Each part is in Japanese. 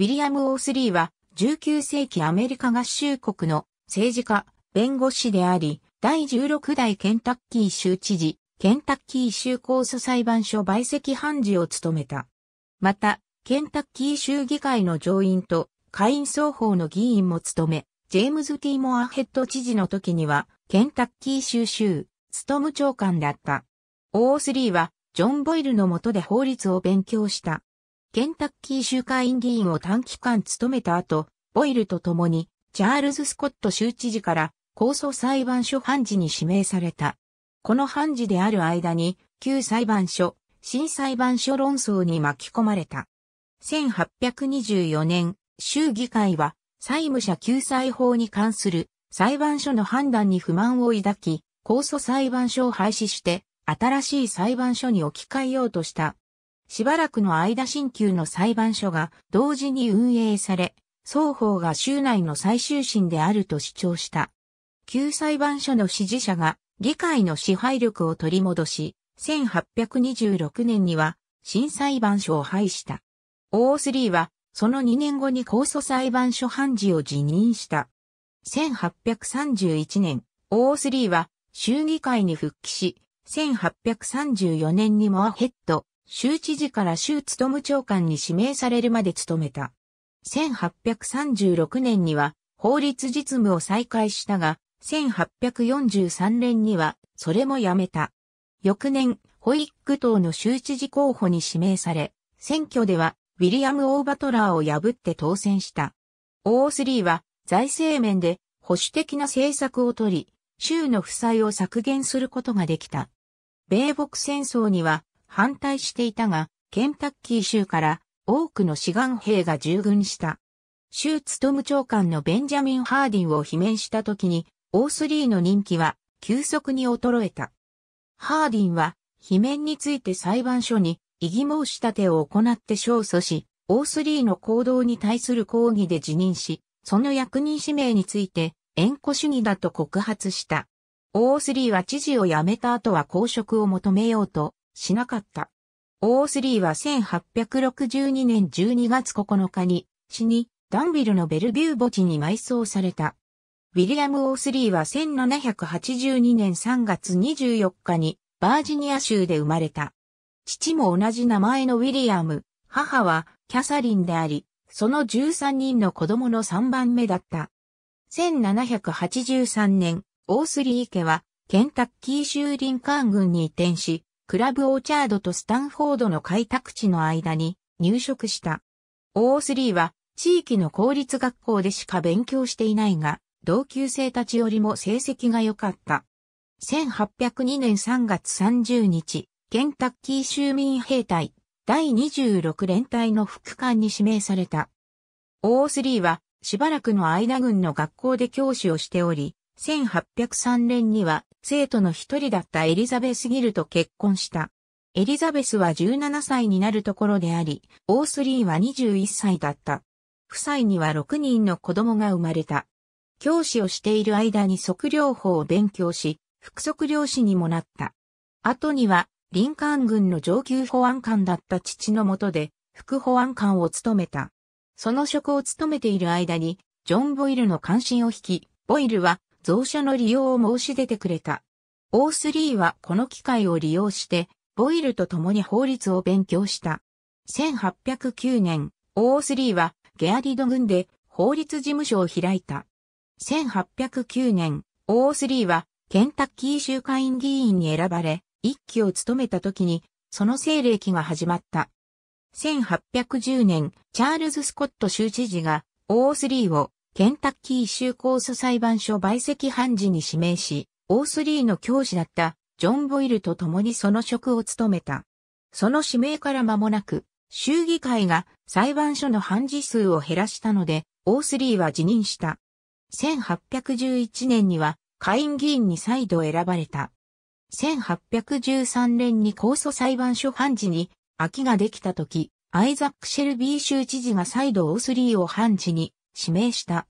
ウィリアム・オースリーは、19世紀アメリカ合衆国の政治家、弁護士であり、第16代ケンタッキー州知事、ケンタッキー州控訴裁判所陪席判事を務めた。また、ケンタッキー州議会の上院と下院双方の議員も務め、ジェームズ・ティーモアヘッド知事の時には、ケンタッキー州州、ストム長官だった。オースリーは、ジョン・ボイルの下で法律を勉強した。ケンタッキー州会員議員を短期間務めた後、ボイルと共に、チャールズ・スコット州知事から、控訴裁判所判事に指名された。この判事である間に、旧裁判所、新裁判所論争に巻き込まれた。1824年、州議会は、債務者救済法に関する裁判所の判断に不満を抱き、控訴裁判所を廃止して、新しい裁判所に置き換えようとした。しばらくの間新旧の裁判所が同時に運営され、双方が州内の最終審であると主張した。旧裁判所の支持者が議会の支配力を取り戻し、1826年には新裁判所を廃した。o リ3はその2年後に控訴裁判所判事を辞任した。1831年、o リ3は州議会に復帰し、1834年にモアヘッド州知事から州務長官に指名されるまで務めた。1836年には法律実務を再開したが、1843年にはそれもやめた。翌年、ホイック党の州知事候補に指名され、選挙ではウィリアム・オーバトラーを破って当選した。o リ3は財政面で保守的な政策をとり、州の負債を削減することができた。米国戦争には反対していたが、ケンタッキー州から多くの志願兵が従軍した。州務長官のベンジャミン・ハーディンを罷免した時に、O3 の人気は急速に衰えた。ハーディンは、罷免について裁判所に異議申し立てを行って勝訴し、O3 の行動に対する抗議で辞任し、その役人指名について、縁故主義だと告発した。O3 は知事を辞めた後は公職を求めようと、しなかった。o リ3は1862年12月9日に、死に、ダンビルのベルビュー墓地に埋葬された。ウィリアム・オースリーは1782年3月24日にバージニア州で生まれた。父も同じ名前のウィリアム、母はキャサリンであり、その13人の子供の3番目だった。1783年、オースリー家はケンタッキー州リンカーン郡に移転し、クラブオーチャードとスタンフォードの開拓地の間に入植した。o 3は地域の公立学校でしか勉強していないが、同級生たちよりも成績が良かった。1802年3月30日、ケンタッキー州民兵隊第26連隊の副官に指名された。o 3はしばらくの間軍の学校で教師をしており、1803年には生徒の一人だったエリザベス・ギルと結婚した。エリザベスは17歳になるところであり、オースリーは21歳だった。夫妻には6人の子供が生まれた。教師をしている間に測量法を勉強し、副測量士にもなった。後には、リンカーン軍の上級保安官だった父のもとで、副保安官を務めた。その職を務めている間に、ジョン・ボイルの関心を引き、ボイルは増車の利用を申し出てくれた。O3 はこの機会を利用して、ボイルと共に法律を勉強した。1809年、O3 はゲアリド軍で法律事務所を開いた。1809年、O3 はケンタッキー州会員議員に選ばれ、一期を務めた時に、その政令期が始まった。1810年、チャールズ・スコット州知事が O3 をケンタッキー州控訴裁判所売席判事に指名し、O3 の教師だったジョン・ボイルと共にその職を務めた。その指名から間もなく、州議会が裁判所の判事数を減らしたので、O3 は辞任した。1811年には下院議員に再度選ばれた。1813年に控訴裁判所判事に空きができた時、アイザック・シェルビー州知事が再度 O3 を判事に指名した。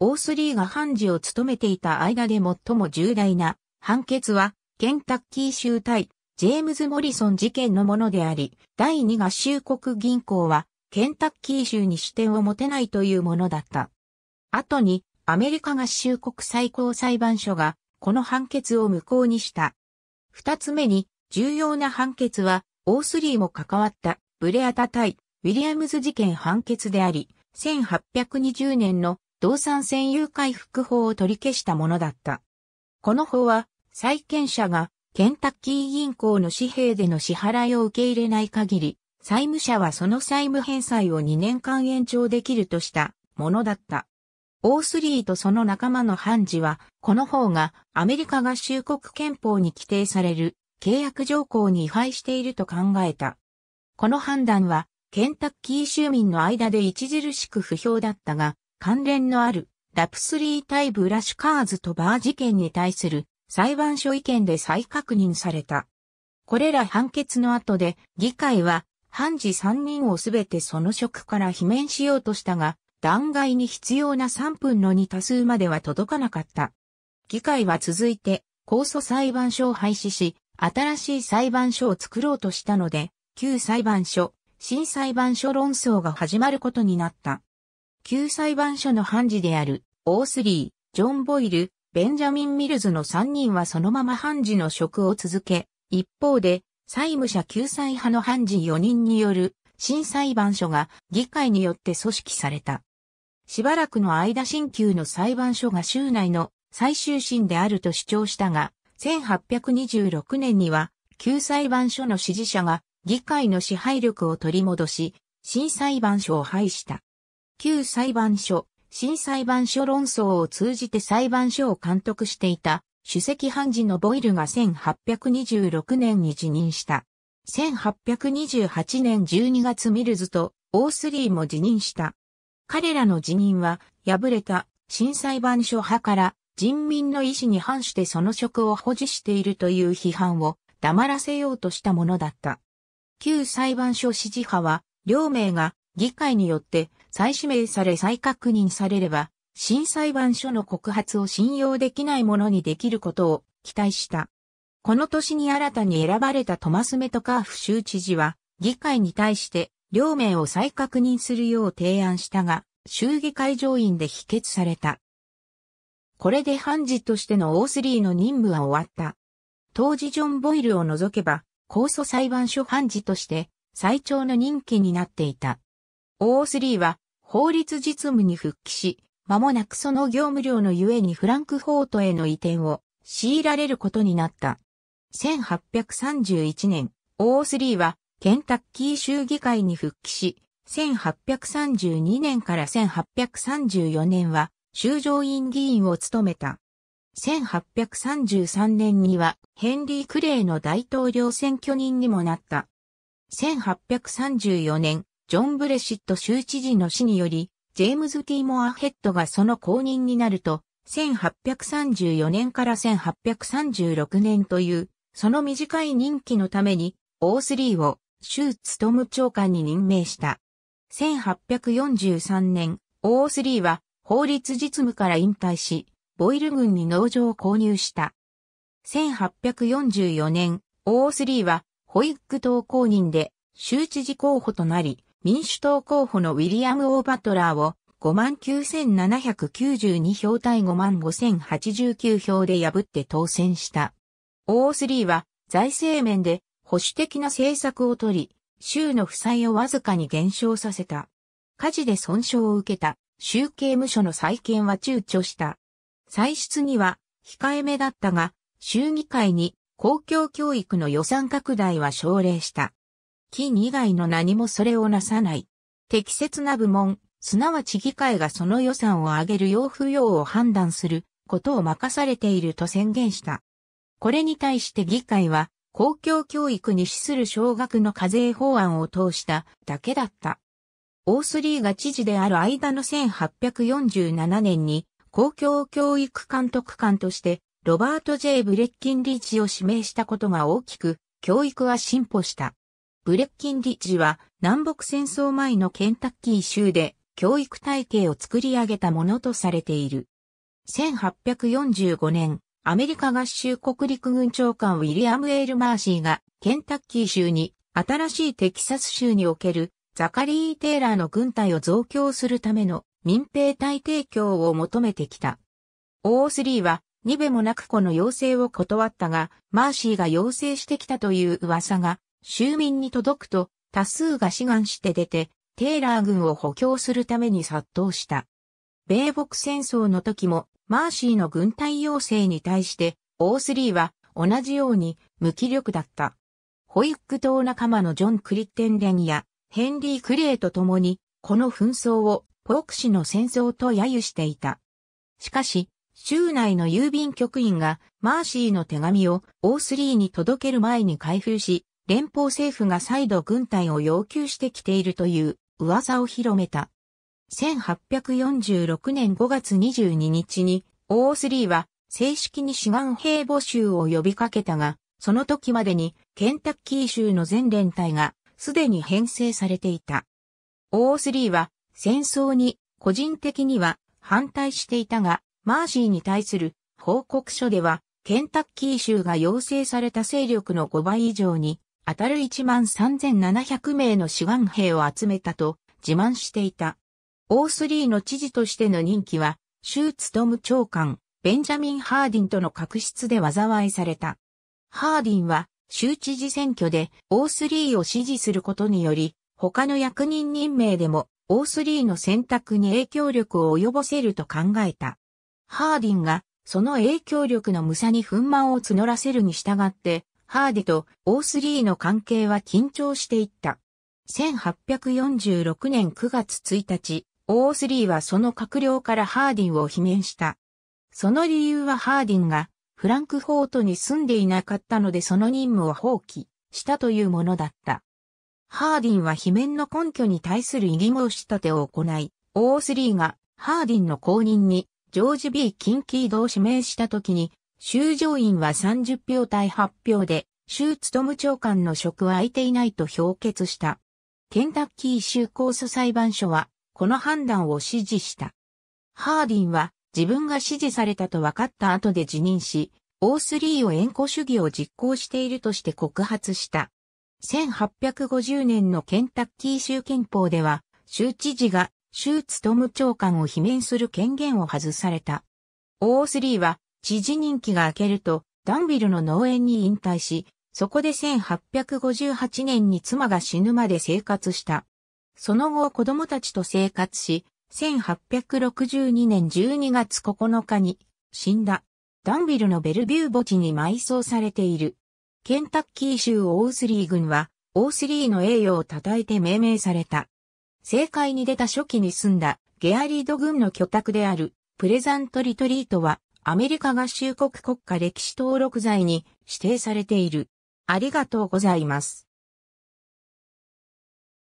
オースリーが判事を務めていた間で最も重大な判決は、ケンタッキー州対ジェームズ・モリソン事件のものであり、第2が州国銀行は、ケンタッキー州に支店を持てないというものだった。後に、アメリカ合衆国最高裁判所が、この判決を無効にした。二つ目に、重要な判決は、オースリーも関わった、ブレアタ対ウィリアムズ事件判決であり、1820年の動産占有回復法を取り消したものだった。この法は、債権者がケンタッキー銀行の紙幣での支払いを受け入れない限り、債務者はその債務返済を2年間延長できるとしたものだった。オースリーとその仲間の判事は、この法がアメリカ合衆国憲法に規定される契約条項に違反していると考えた。この判断はケンタッキー州民の間で著しく不評だったが、関連のあるラプスリー対ブラシュカーズとバー事件に対する裁判所意見で再確認された。これら判決の後で議会は判事3人をすべてその職から罷免しようとしたが、弾劾に必要な3分の2多数までは届かなかった。議会は続いて控訴裁判所を廃止し、新しい裁判所を作ろうとしたので、旧裁判所、新裁判所論争が始まることになった。旧裁判所の判事である、オースリー、ジョン・ボイル、ベンジャミン・ミルズの3人はそのまま判事の職を続け、一方で、債務者救済派の判事4人による新裁判所が議会によって組織された。しばらくの間新旧の裁判所が州内の最終審であると主張したが、1826年には旧裁判所の支持者が議会の支配力を取り戻し、新裁判所を廃した。旧裁判所、新裁判所論争を通じて裁判所を監督していた、主席判事のボイルが1826年に辞任した。1828年12月ミルズとオースリーも辞任した。彼らの辞任は、敗れた新裁判所派から人民の意思に反してその職を保持しているという批判を黙らせようとしたものだった。旧裁判所支持派は、両名が議会によって再指名され再確認されれば、新裁判所の告発を信用できないものにできることを期待した。この年に新たに選ばれたトマス・メトカーフ州知事は、議会に対して両名を再確認するよう提案したが、州議会上院で否決された。これで判事としての O3 の任務は終わった。当時ジョン・ボイルを除けば、控訴裁判所判事として最長の任期になっていた。o 3は法律実務に復帰し、間もなくその業務量のゆえにフランクフォートへの移転を強いられることになった。1831年、OO3 はケンタッキー州議会に復帰し、1832年から1834年は、州上院議員を務めた。1833年にはヘンリー・クレイの大統領選挙人にもなった。1834年、ジョン・ブレシット州知事の死により、ジェームズ・ティーモア・ヘッドがその後任になると、1834年から1836年という、その短い任期のために、O3 を州務長官に任命した。1843年、O3 は法律実務から引退し、ボイル軍に農場を購入した。1844年、OO3 はホイッグ党公認で州知事候補となり、民主党候補のウィリアム・オーバトラーを59,792票対55,089票で破って当選した。OO3 は財政面で保守的な政策をとり、州の負債をわずかに減少させた。火事で損傷を受けた州刑務所の再建は躊躇した。歳出には控えめだったが、州議会に公共教育の予算拡大は奨励した。金以外の何もそれをなさない。適切な部門、すなわち議会がその予算を上げる要不要を判断することを任されていると宣言した。これに対して議会は公共教育に資する少額の課税法案を通しただけだった。オースリーが知事である間の1847年に公共教育監督官として、ロバート・ J・ ブレッキンリッジを指名したことが大きく、教育は進歩した。ブレッキンリッジは、南北戦争前のケンタッキー州で、教育体系を作り上げたものとされている。1845年、アメリカ合衆国陸軍長官ウィリアム・エール・マーシーが、ケンタッキー州に、新しいテキサス州における、ザカリー・テイラーの軍隊を増強するための民兵隊提供を求めてきた。o 3は、にべもなくこの要請を断ったが、マーシーが要請してきたという噂が、州民に届くと、多数が志願して出て、テイラー軍を補強するために殺到した。米北戦争の時も、マーシーの軍隊要請に対して、O3 は同じように無気力だった。ホイック島仲間のジョン・クリッテンレンやヘンリー・クレイと共に、この紛争をポーク氏の戦争と揶揄していた。しかし、州内の郵便局員がマーシーの手紙を O3 に届ける前に開封し、連邦政府が再度軍隊を要求してきているという噂を広めた。1846年5月22日に O3 は正式に志願兵募集を呼びかけたが、その時までにケンタッキー州の全連隊がすでに編成されていた。O3 は戦争に個人的には反対していたが、マーシーに対する報告書では、ケンタッキー州が要請された勢力の5倍以上に、当たる13,700名の志願兵を集めたと自慢していた。O3 の知事としての任期は、州務長官、ベンジャミン・ハーディンとの確執で災いされた。ハーディンは、州知事選挙で O3 を支持することにより、他の役人任命でも O3 の選択に影響力を及ぼせると考えた。ハーディンがその影響力の無差に憤懣を募らせるに従って、ハーディと O3 の関係は緊張していった。1846年9月1日、O3 はその閣僚からハーディンを罷免した。その理由はハーディンがフランクフォートに住んでいなかったのでその任務を放棄したというものだった。ハーディンは罷免の根拠に対する異議申し立てを行い、O3 がハーディンの後任にジョージ・ B・ キンキードを指名した時に、州上院は30票対8票で、州務長官の職は空いていないと評決した。ケンタッキー州控訴裁判所は、この判断を支持した。ハーディンは、自分が支持されたと分かった後で辞任し、O3 を援護主義を実行しているとして告発した。1850年のケンタッキー州憲法では、州知事が州務長官を罷免する権限を外された。o リ3は、知事任期が明けると、ダンビルの農園に引退し、そこで1858年に妻が死ぬまで生活した。その後子供たちと生活し、1862年12月9日に死んだ。ダンビルのベルビュー墓地に埋葬されている。ケンタッキー州オースリー軍は、オースリーの栄誉を称えて命名された。政界に出た初期に住んだゲアリード軍の居宅であるプレザントリトリートはアメリカ合衆国国家歴史登録罪に指定されている。ありがとうございます。